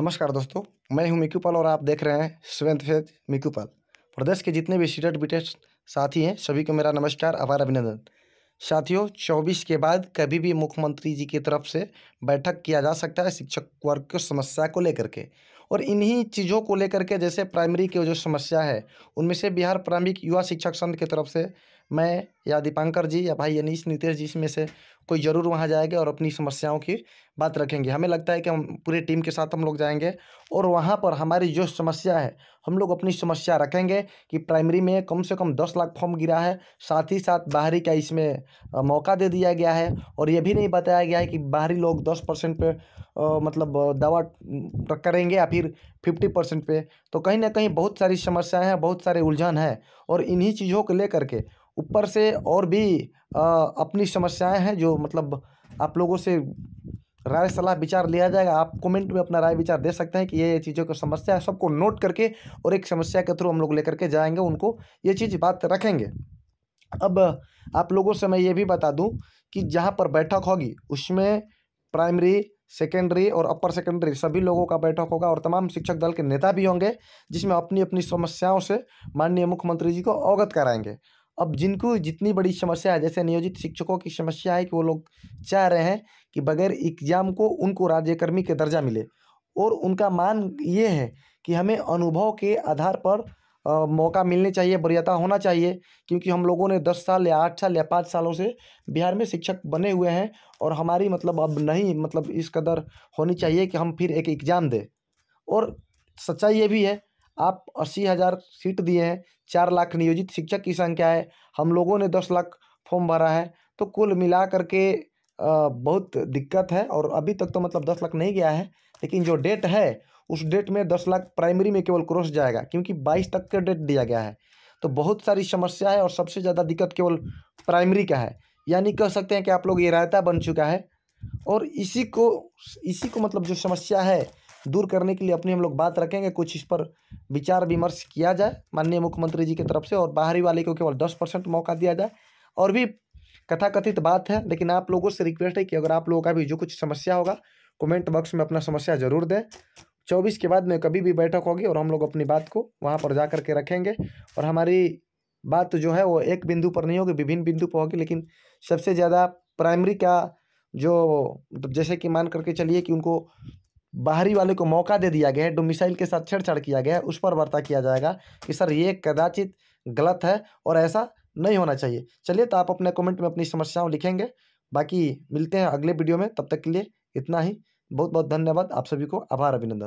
नमस्कार दोस्तों मैं हूं मिक्यूपाल और आप देख रहे हैं सेवेंथ फेज मिक्यूपाल प्रदेश के जितने भी सीटेट बिटेट साथी हैं सभी को मेरा नमस्कार आभार अभिनंदन साथियों चौबीस के बाद कभी भी मुख्यमंत्री जी की तरफ से बैठक किया जा सकता है शिक्षक वर्ग की समस्या को लेकर के और इन्हीं चीज़ों को लेकर के जैसे प्राइमरी की जो समस्या है उनमें से बिहार प्रारंभिक युवा शिक्षक संघ की तरफ से मैं या दीपांकर जी या भाई अनिश नितेश जी इसमें से कोई ज़रूर वहाँ जाएंगे और अपनी समस्याओं की बात रखेंगे हमें लगता है कि हम पूरे टीम के साथ हम लोग जाएंगे और वहाँ पर हमारी जो समस्या है हम लोग अपनी समस्या रखेंगे कि प्राइमरी में कम से कम दस लाख फॉर्म गिरा है साथ ही साथ बाहरी का इसमें मौका दे दिया गया है और ये भी नहीं बताया गया है कि बाहरी लोग दस परसेंट मतलब दवा करेंगे या फिर फिफ्टी परसेंट तो कहीं ना कहीं बहुत सारी समस्याएँ हैं बहुत सारे उलझन हैं और इन्हीं चीज़ों को लेकर के ऊपर से और भी आ, अपनी समस्याएं हैं जो मतलब आप लोगों से राय सलाह विचार लिया जाएगा आप कमेंट में अपना राय विचार दे सकते हैं कि ये ये चीज़ों की समस्या है सबको नोट करके और एक समस्या के थ्रू हम लोग लेकर के जाएंगे उनको ये चीज़ बात रखेंगे अब आप लोगों से मैं ये भी बता दूँ कि जहाँ पर बैठक होगी उसमें प्राइमरी सेकेंडरी और अपर सेकेंडरी सभी लोगों का बैठक होगा और तमाम शिक्षक दल के नेता भी होंगे जिसमें अपनी अपनी समस्याओं से माननीय मुख्यमंत्री जी को अवगत कराएंगे अब जिनको जितनी बड़ी समस्या है जैसे नियोजित शिक्षकों की समस्या है कि वो लोग चाह रहे हैं कि बगैर एग्जाम को उनको राज्यकर्मी के दर्जा मिले और उनका मान ये है कि हमें अनुभव के आधार पर आ, मौका मिलने चाहिए वरीयता होना चाहिए क्योंकि हम लोगों ने दस साल या आठ साल या पाँच सालों से बिहार में शिक्षक बने हुए हैं और हमारी मतलब अब नहीं मतलब इस कदर होनी चाहिए कि हम फिर एक एग्ज़ाम दें और सच्चाई ये भी है आप अस्सी हज़ार सीट दिए हैं चार लाख नियोजित शिक्षक की संख्या है हम लोगों ने दस लाख फॉर्म भरा है तो कुल मिला करके बहुत दिक्कत है और अभी तक तो मतलब दस लाख नहीं गया है लेकिन जो डेट है उस डेट में दस लाख प्राइमरी में केवल क्रॉस जाएगा क्योंकि बाईस तक का डेट दिया गया है तो बहुत सारी समस्या है और सबसे ज़्यादा दिक्कत केवल प्राइमरी का है यानी कह सकते हैं कि आप लोग ये रायता बन चुका है और इसी को इसी को मतलब जो समस्या है दूर करने के लिए अपनी हम लोग बात रखेंगे कुछ इस पर विचार विमर्श किया जाए माननीय मुख्यमंत्री जी की तरफ से और बाहरी वाले को केवल दस परसेंट मौका दिया जाए और भी कथाकथित बात है लेकिन आप लोगों से रिक्वेस्ट है कि अगर आप लोगों का भी जो कुछ समस्या होगा कमेंट बॉक्स में अपना समस्या जरूर दें चौबीस के बाद में कभी भी बैठक होगी और हम लोग अपनी बात को वहाँ पर जा कर के रखेंगे और हमारी बात जो है वो एक बिंदु पर नहीं होगी विभिन्न बिंदु पर होगी लेकिन सबसे ज़्यादा प्राइमरी का जो जैसे कि मान करके चलिए कि उनको बाहरी वाले को मौका दे दिया गया है डोमिसाइल के साथ छेड़छाड़ किया गया है उस पर वार्ता किया जाएगा कि सर ये कदाचित गलत है और ऐसा नहीं होना चाहिए चलिए तो आप अपने कमेंट में अपनी समस्याओं लिखेंगे बाकी मिलते हैं अगले वीडियो में तब तक के लिए इतना ही बहुत बहुत धन्यवाद आप सभी को आभार अभिनंदन